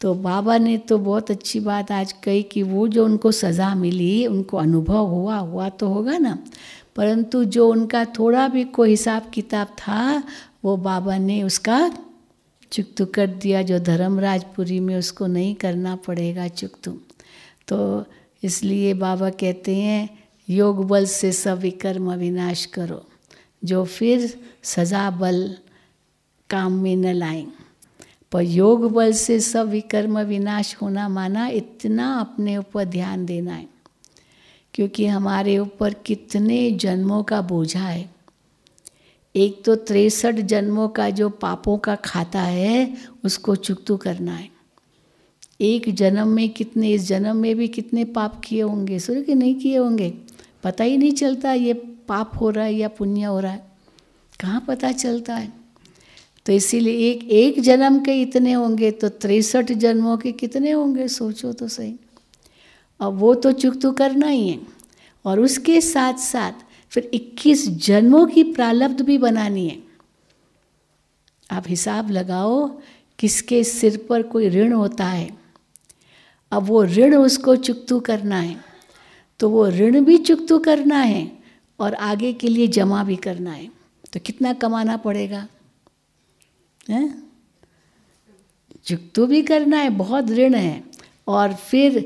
तो बाबा ने तो बहुत अच्छी बात आज कही कि वो जो उनको सज़ा मिली उनको अनुभव हुआ हुआ तो होगा ना परंतु जो उनका थोड़ा भी कोई हिसाब किताब था वो बाबा ने उसका चुकतु कर दिया जो धर्मराजपुरी में उसको नहीं करना पड़ेगा चुकतु तो इसलिए बाबा कहते हैं योग बल से सब विकर्म विनाश करो जो फिर सजा बल काम में न लाएं पर योग बल से सब विकर्म विनाश होना माना इतना अपने ऊपर ध्यान देना है क्योंकि हमारे ऊपर कितने जन्मों का बोझा है एक तो तिरसठ जन्मों का जो पापों का खाता है उसको चुकतू करना है एक जन्म में कितने इस जन्म में भी कितने पाप किए होंगे सूर्य के नहीं किए होंगे पता ही नहीं चलता ये पाप हो रहा है या पुण्य हो रहा है कहाँ पता चलता है तो इसीलिए एक एक जन्म के इतने होंगे तो तिरसठ जन्मों के कितने होंगे सोचो तो सही अब वो तो चुक तो करना ही है और उसके साथ साथ फिर 21 जन्मों की प्रालब्ध भी बनानी है आप हिसाब लगाओ किसके सिर पर कोई ऋण होता है अब वो ऋण उसको चुकतु तो करना है तो वो ऋण भी चुकतु तो करना है और आगे के लिए जमा भी करना है तो कितना कमाना पड़ेगा हैं चुकतो भी करना है बहुत ऋण है और फिर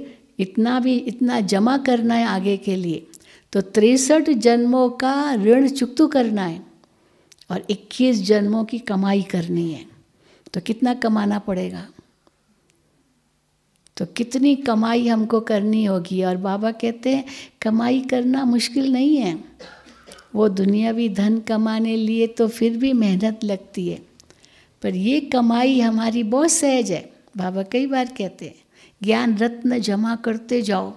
इतना भी इतना जमा करना है आगे के लिए तो तिरसठ जन्मों का ऋण चुकतु करना है और 21 जन्मों की कमाई करनी है तो कितना कमाना पड़ेगा तो कितनी कमाई हमको करनी होगी और बाबा कहते हैं कमाई करना मुश्किल नहीं है वो दुनियावी धन कमाने लिए तो फिर भी मेहनत लगती है पर ये कमाई हमारी बहुत सहज है बाबा कई बार कहते हैं ज्ञान रत्न जमा करते जाओ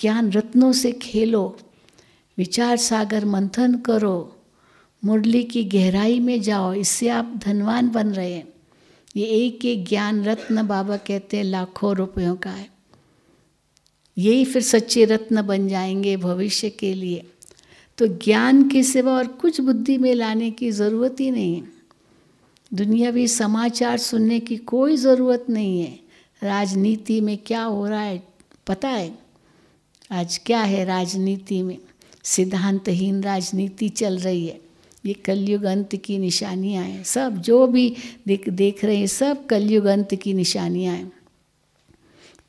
ज्ञान रत्नों से खेलो विचार सागर मंथन करो मुरली की गहराई में जाओ इससे आप धनवान बन रहे हैं ये एक एक ज्ञान रत्न बाबा कहते हैं लाखों रुपयों का है यही फिर सच्चे रत्न बन जाएंगे भविष्य के लिए तो ज्ञान के सिवा और कुछ बुद्धि में लाने की ज़रूरत ही नहीं है दुनियावी समाचार सुनने की कोई ज़रूरत नहीं है राजनीति में क्या हो रहा है पता है आज क्या है राजनीति में सिद्धांतहीन राजनीति चल रही है ये कलयुग अंत की निशानियाँ हैं सब जो भी देख देख रहे हैं सब कलयुग अंत की निशानियाँ हैं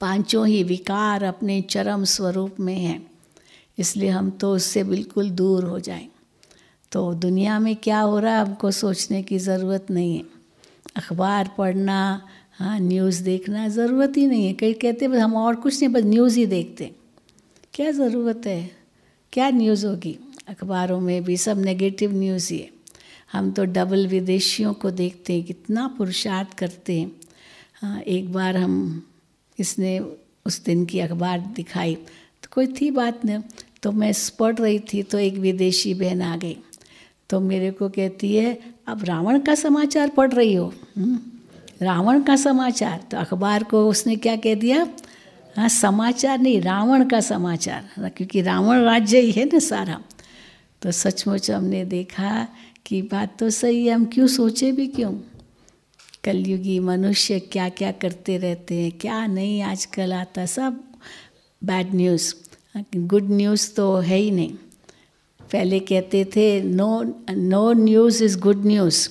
पांचों ही विकार अपने चरम स्वरूप में हैं इसलिए हम तो उससे बिल्कुल दूर हो जाएं तो दुनिया में क्या हो रहा है हमको सोचने की ज़रूरत नहीं है अखबार पढ़ना हाँ न्यूज़ देखना ज़रूरत ही नहीं है कई कहते बस हम और कुछ नहीं बस न्यूज़ ही देखते क्या ज़रूरत है क्या न्यूज़ होगी अखबारों में भी सब नेगेटिव न्यूज़ ही है हम तो डबल विदेशियों को देखते हैं कितना पुरुषार्थ करते हैं हाँ एक बार हम इसने उस दिन की अखबार दिखाई तो कोई थी बात नहीं तो मैं पढ़ रही थी तो एक विदेशी बहन आ गई तो मेरे को कहती है अब रावण का समाचार पढ़ रही हो हम्म, रावण का समाचार तो अखबार को उसने क्या कह दिया हाँ समाचार नहीं रावण का समाचार क्योंकि रावण राज्य ही है ना सारा तो सचमुच हमने देखा कि बात तो सही है हम क्यों सोचे भी क्यों कलयुगी मनुष्य क्या क्या करते रहते हैं क्या नहीं आजकल आता सब बैड न्यूज़ गुड न्यूज़ तो है ही नहीं पहले कहते थे no no news is good news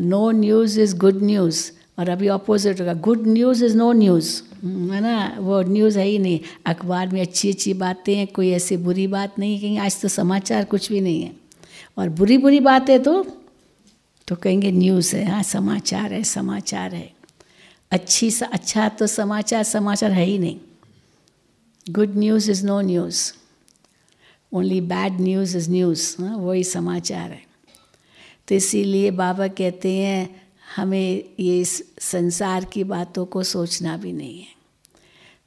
no news is good news और अभी अपोजिट होगा good news is no news है ना वो न्यूज़ है ही नहीं अखबार में अच्छी अच्छी बातें हैं कोई ऐसी बुरी बात नहीं कहेंगे आज तो समाचार कुछ भी नहीं है और बुरी बुरी बातें तो तो कहेंगे न्यूज़ है हाँ समाचार है समाचार है अच्छी सा अच्छा तो समाचार समाचार है ही नहीं good news is no news only bad news is news वही समाचार है तो इसीलिए बाबा कहते हैं हमें ये इस संसार की बातों को सोचना भी नहीं है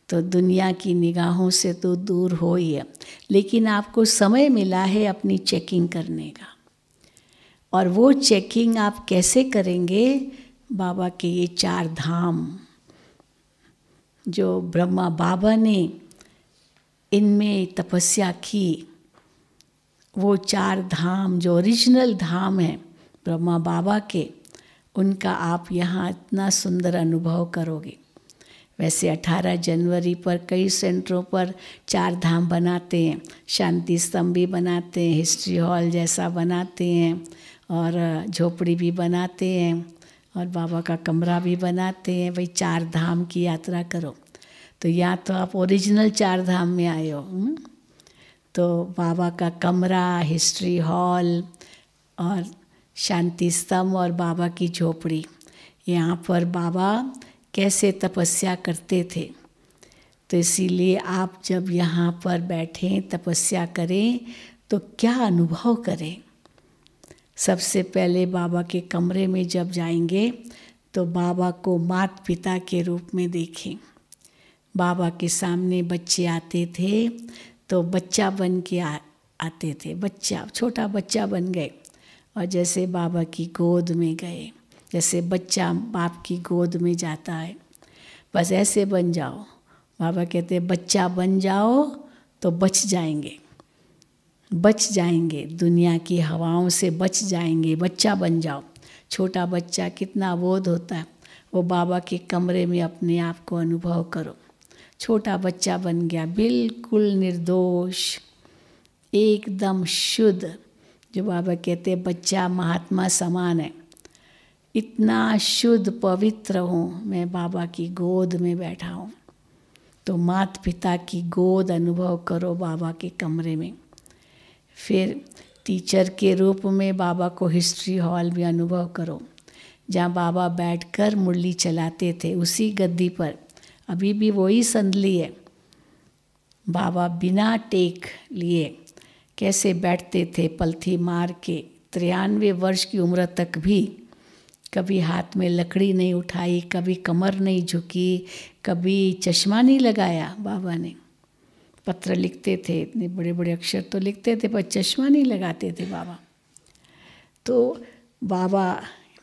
तो दुनिया की निगाहों से तो दूर हो ही है लेकिन आपको समय मिला है अपनी चेकिंग करने का और वो चेकिंग आप कैसे करेंगे बाबा के ये चार धाम जो ब्रह्मा बाबा ने इनमें तपस्या की वो चार धाम जो ओरिजिनल धाम है ब्रह्मा बाबा के उनका आप यहाँ इतना सुंदर अनुभव करोगे वैसे 18 जनवरी पर कई सेंटरों पर चार धाम बनाते हैं शांति स्तंभ भी बनाते हैं हिस्ट्री हॉल जैसा बनाते हैं और झोपड़ी भी बनाते हैं और बाबा का कमरा भी बनाते हैं भाई चार धाम की यात्रा करो तो या तो आप ओरिजिनल चार धाम में आए हो हुँ? हम्म? तो बाबा का कमरा हिस्ट्री हॉल और शांति स्तंभ और बाबा की झोपड़ी यहाँ पर बाबा कैसे तपस्या करते थे तो इसीलिए आप जब यहाँ पर बैठें तपस्या करें तो क्या अनुभव करें सबसे पहले बाबा के कमरे में जब जाएंगे तो बाबा को मात पिता के रूप में देखें बाबा के सामने बच्चे आते थे तो बच्चा बन के आ, आते थे बच्चा छोटा बच्चा बन गए और जैसे बाबा की गोद में गए जैसे बच्चा बाप की गोद में जाता है बस ऐसे बन जाओ बाबा कहते बच्चा बन जाओ तो बच जाएंगे बच जाएंगे दुनिया की हवाओं से बच जाएंगे बच्चा बन जाओ छोटा बच्चा कितना बोध होता है वो बाबा के कमरे में अपने आप को अनुभव करो छोटा बच्चा बन गया बिल्कुल निर्दोष एकदम शुद्ध जो बाबा कहते बच्चा महात्मा समान है इतना शुद्ध पवित्र हूँ मैं बाबा की गोद में बैठा हूँ तो माता पिता की गोद अनुभव करो बाबा के कमरे में फिर टीचर के रूप में बाबा को हिस्ट्री हॉल भी अनुभव करो जहाँ बाबा बैठकर मुरली चलाते थे उसी गद्दी पर अभी भी वही संधली है बाबा बिना टेक लिए कैसे बैठते थे पलथी मार के तिरानवे वर्ष की उम्र तक भी कभी हाथ में लकड़ी नहीं उठाई कभी कमर नहीं झुकी कभी चश्मा नहीं लगाया बाबा ने पत्र लिखते थे इतने बड़े बड़े अक्षर तो लिखते थे पर चश्मा नहीं लगाते थे बाबा तो बाबा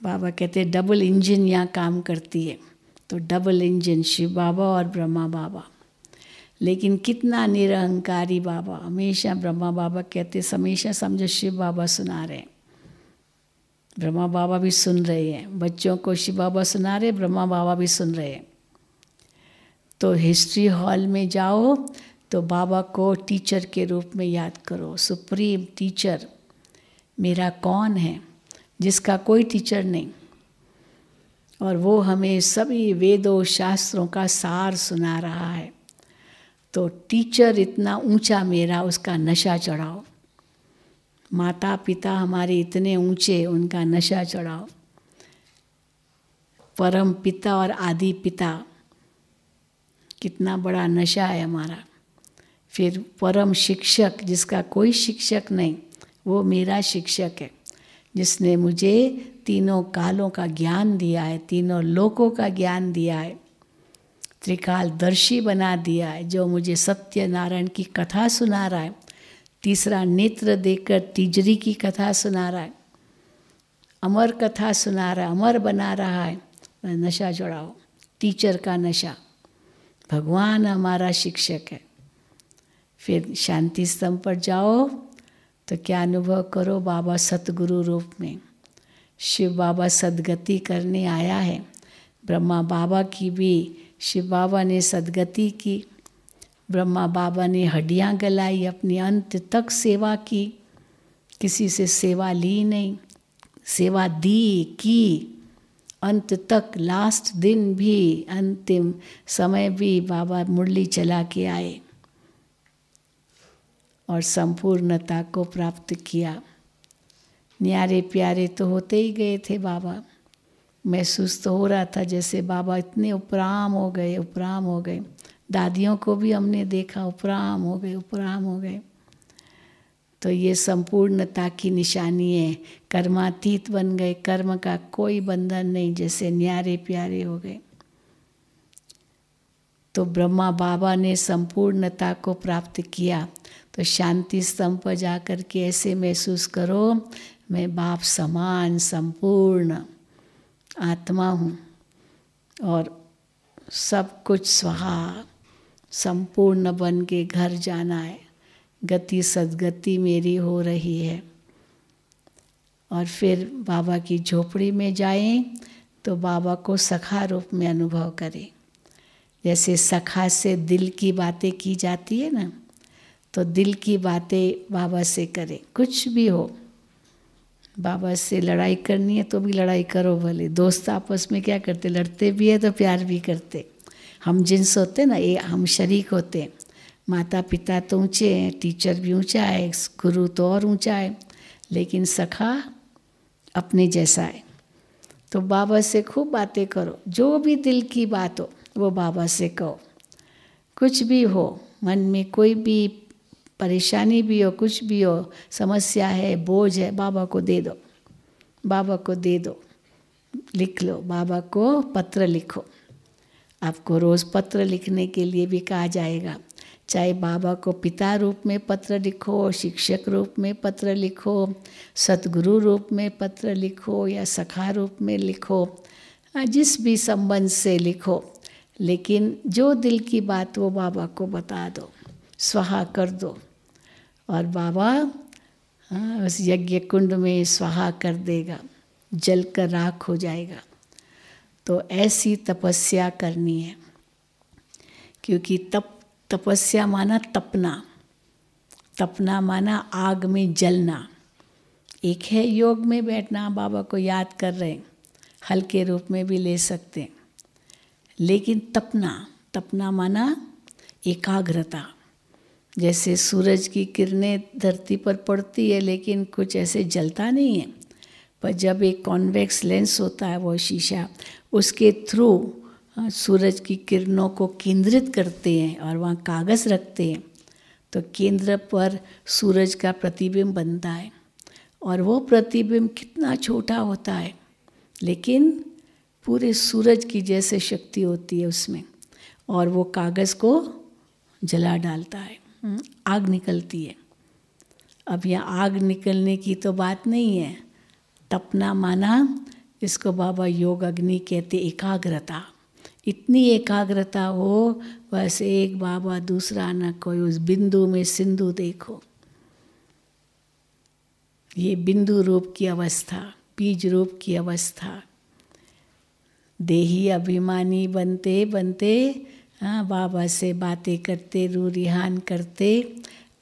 बाबा कहते डबल इंजन यहाँ काम करती है तो डबल इंजन शिव बाबा और ब्रह्मा बाबा लेकिन कितना निरहंकारी बाबा हमेशा ब्रह्मा बाबा कहते हमेशा समझो शिव बाबा सुना रहे हैं ब्रह्मा बाबा भी सुन रहे हैं बच्चों को शिव बाबा सुना रहे ब्रह्मा बाबा भी सुन रहे हैं तो हिस्ट्री हॉल में जाओ तो बाबा को टीचर के रूप में याद करो सुप्रीम टीचर मेरा कौन है जिसका कोई टीचर नहीं और वो हमें सभी वेदों शास्त्रों का सार सुना रहा है तो टीचर इतना ऊंचा मेरा उसका नशा चढ़ाओ माता पिता हमारे इतने ऊंचे उनका नशा चढ़ाओ परम पिता और आदि पिता कितना बड़ा नशा है हमारा फिर परम शिक्षक जिसका कोई शिक्षक नहीं वो मेरा शिक्षक है जिसने मुझे तीनों कालों का ज्ञान दिया है तीनों लोकों का ज्ञान दिया है त्रिकालदर्शी बना दिया है जो मुझे सत्य नारायण की कथा सुना रहा है तीसरा नेत्र देकर तिजरी की कथा सुना रहा है अमर कथा सुना रहा है अमर बना रहा है नशा जुड़ाओ टीचर का नशा भगवान हमारा शिक्षक है फिर शांति स्तंभ पर जाओ तो क्या अनुभव करो बाबा सतगुरु रूप में शिव बाबा सदगति करने आया है ब्रह्मा बाबा की भी शिव बाबा ने सदगति की ब्रह्मा बाबा ने हड्डियाँ गलाई अपने अंत तक सेवा की किसी से सेवा ली नहीं सेवा दी की अंत तक लास्ट दिन भी अंतिम समय भी बाबा मुरली चला के आए और संपूर्णता को प्राप्त किया न्यारे प्यारे तो होते ही गए थे बाबा महसूस तो हो रहा था जैसे बाबा इतने उपराम हो गए उपराम हो गए दादियों को भी हमने देखा उपराम हो गए उपराम हो गए तो ये संपूर्णता की निशानी है कर्मातीत बन गए कर्म का कोई बंधन नहीं जैसे न्यारे प्यारे हो गए तो ब्रह्मा बाबा ने संपूर्णता को प्राप्त किया तो शांति स्तंभ पर जा कर के ऐसे महसूस करो मैं बाप समान संपूर्ण आत्मा हूँ और सब कुछ स्वाहा संपूर्ण बन के घर जाना है गति सदगति मेरी हो रही है और फिर बाबा की झोपड़ी में जाएं तो बाबा को सखा रूप में अनुभव करें जैसे सखा से दिल की बातें की जाती है ना तो दिल की बातें बाबा से करें कुछ भी हो बाबा से लड़ाई करनी है तो भी लड़ाई करो भले दोस्त आपस में क्या करते लड़ते भी है तो प्यार भी करते हम जिन्स होते ना ये हम शरीक होते हैं माता पिता तो ऊँचे हैं टीचर भी ऊँचा है गुरु तो और ऊँचा है लेकिन सखा अपने जैसा है तो बाबा से खूब बातें करो जो भी दिल की बात हो वो बाबा से कहो कुछ भी हो मन में कोई भी परेशानी भी हो कुछ भी हो समस्या है बोझ है बाबा को दे दो बाबा को दे दो लिख लो बाबा को पत्र लिखो आपको रोज़ पत्र लिखने के लिए भी कहा जाएगा चाहे बाबा को पिता रूप में पत्र लिखो शिक्षक रूप में पत्र लिखो सतगुरु रूप में पत्र लिखो या सखा रूप में लिखो हाँ, जिस भी संबंध से लिखो लेकिन जो दिल की बात वो बाबा को बता दो स्वाहा कर दो और बाबा हाँ, उस यज्ञ कुंड में स्वाहा कर देगा जल कर राख हो जाएगा तो ऐसी तपस्या करनी है क्योंकि तप तपस्या माना तपना तपना माना आग में जलना एक है योग में बैठना बाबा को याद कर रहे हैं हल्के रूप में भी ले सकते हैं लेकिन तपना तपना माना एकाग्रता जैसे सूरज की किरणें धरती पर पड़ती है लेकिन कुछ ऐसे जलता नहीं है पर जब एक कॉन्वेक्स लेंस होता है वो शीशा उसके थ्रू सूरज की किरणों को केंद्रित करते हैं और वहाँ कागज़ रखते हैं तो केंद्र पर सूरज का प्रतिबिंब बनता है और वो प्रतिबिंब कितना छोटा होता है लेकिन पूरे सूरज की जैसे शक्ति होती है उसमें और वो कागज़ को जला डालता है आग निकलती है अब यह आग निकलने की तो बात नहीं है तपना माना इसको बाबा योग अग्नि कहते एकाग्रता इतनी एकाग्रता हो बस एक बाबा दूसरा न कोई उस बिंदु में सिंधु देखो ये बिंदु रूप की अवस्था बीज रूप की अवस्था देही अभिमानी बनते बनते हाँ बाबा से बातें करते रू रिहान करते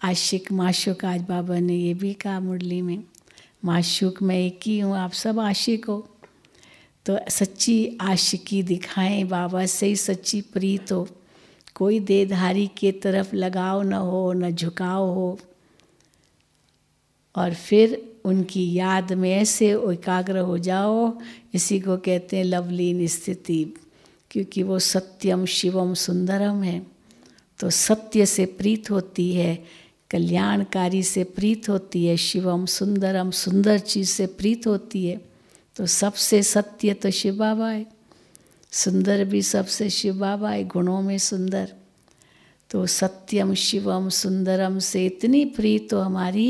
आशिक माशुक आज बाबा ने ये भी कहा मुरली में माशुक मैं एक ही हूँ आप सब आशिक हो तो सच्ची आशिकी दिखाएं बाबा से ही सच्ची प्रीत हो कोई देधारी के तरफ लगाव न हो न झुकाव हो और फिर उनकी याद में ऐसे एकाग्र हो जाओ इसी को कहते हैं लवलीन स्थिति क्योंकि वो सत्यम शिवम सुंदरम है तो सत्य से प्रीत होती है कल्याणकारी से प्रीत होती है शिवम सुंदरम सुंदर चीज़ से प्रीत होती है तो सबसे सत्य तो शिव बाबा है सुंदर भी सबसे शिव बाबा है गुणों में सुंदर तो सत्यम शिवम सुंदरम से इतनी प्रीत तो हमारी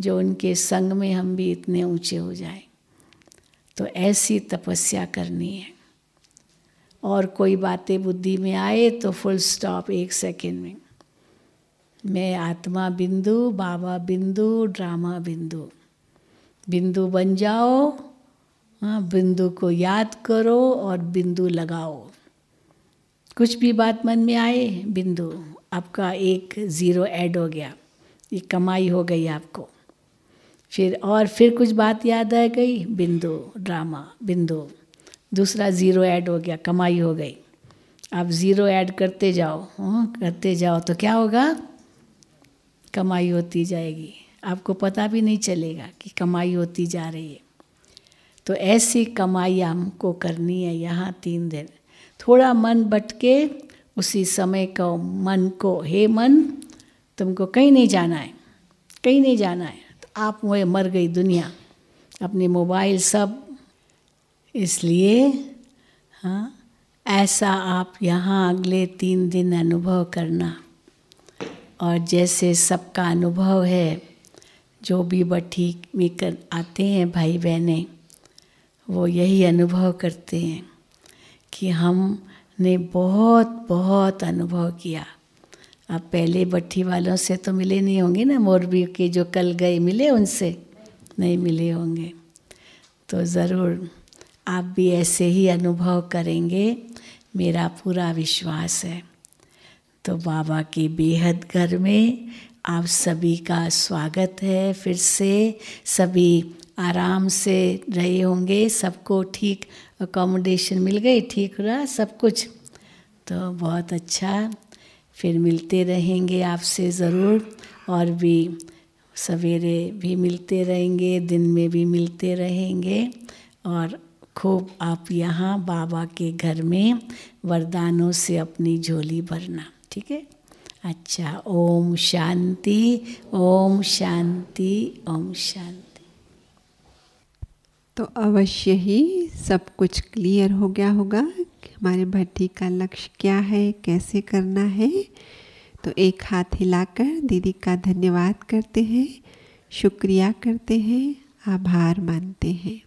जो उनके संग में हम भी इतने ऊंचे हो जाए तो ऐसी तपस्या करनी है और कोई बातें बुद्धि में आए तो फुल स्टॉप एक सेकेंड में मैं आत्मा बिंदु बाबा बिंदु ड्रामा बिंदु बिंदु बन जाओ हाँ बिंदु को याद करो और बिंदु लगाओ कुछ भी बात मन में आए बिंदु आपका एक ज़ीरो ऐड हो गया ये कमाई हो गई आपको फिर और फिर कुछ बात याद आ गई बिंदु ड्रामा बिंदु दूसरा ज़ीरो ऐड हो गया कमाई हो गई आप ज़ीरो ऐड करते जाओ हाँ करते जाओ तो क्या होगा कमाई होती जाएगी आपको पता भी नहीं चलेगा कि कमाई होती जा रही है तो ऐसी कमाई हमको करनी है यहाँ तीन दिन थोड़ा मन बटके उसी समय को मन को हे मन तुमको कहीं नहीं जाना है कहीं नहीं जाना है तो आप वो मर गई दुनिया अपने मोबाइल सब इसलिए हाँ ऐसा आप यहाँ अगले तीन दिन अनुभव करना और जैसे सबका अनुभव है जो भी बठी में कर आते हैं भाई बहनें वो यही अनुभव करते हैं कि हमने बहुत बहुत अनुभव किया आप पहले बट्ठी वालों से तो मिले नहीं होंगे ना मोरबी के जो कल गए मिले उनसे नहीं मिले होंगे तो ज़रूर आप भी ऐसे ही अनुभव करेंगे मेरा पूरा विश्वास है तो बाबा के बेहद घर में आप सभी का स्वागत है फिर से सभी आराम से रहे होंगे सबको ठीक अकोमोडेशन मिल गई ठीक रहा सब कुछ तो बहुत अच्छा फिर मिलते रहेंगे आपसे ज़रूर और भी सवेरे भी मिलते रहेंगे दिन में भी मिलते रहेंगे और खूब आप यहाँ बाबा के घर में वरदानों से अपनी झोली भरना ठीक है अच्छा ओम शांति ओम शांति ओम शांति तो अवश्य ही सब कुछ क्लियर हो गया होगा कि हमारे भट्टी का लक्ष्य क्या है कैसे करना है तो एक हाथ हिलाकर दीदी का धन्यवाद करते हैं शुक्रिया करते हैं आभार मानते हैं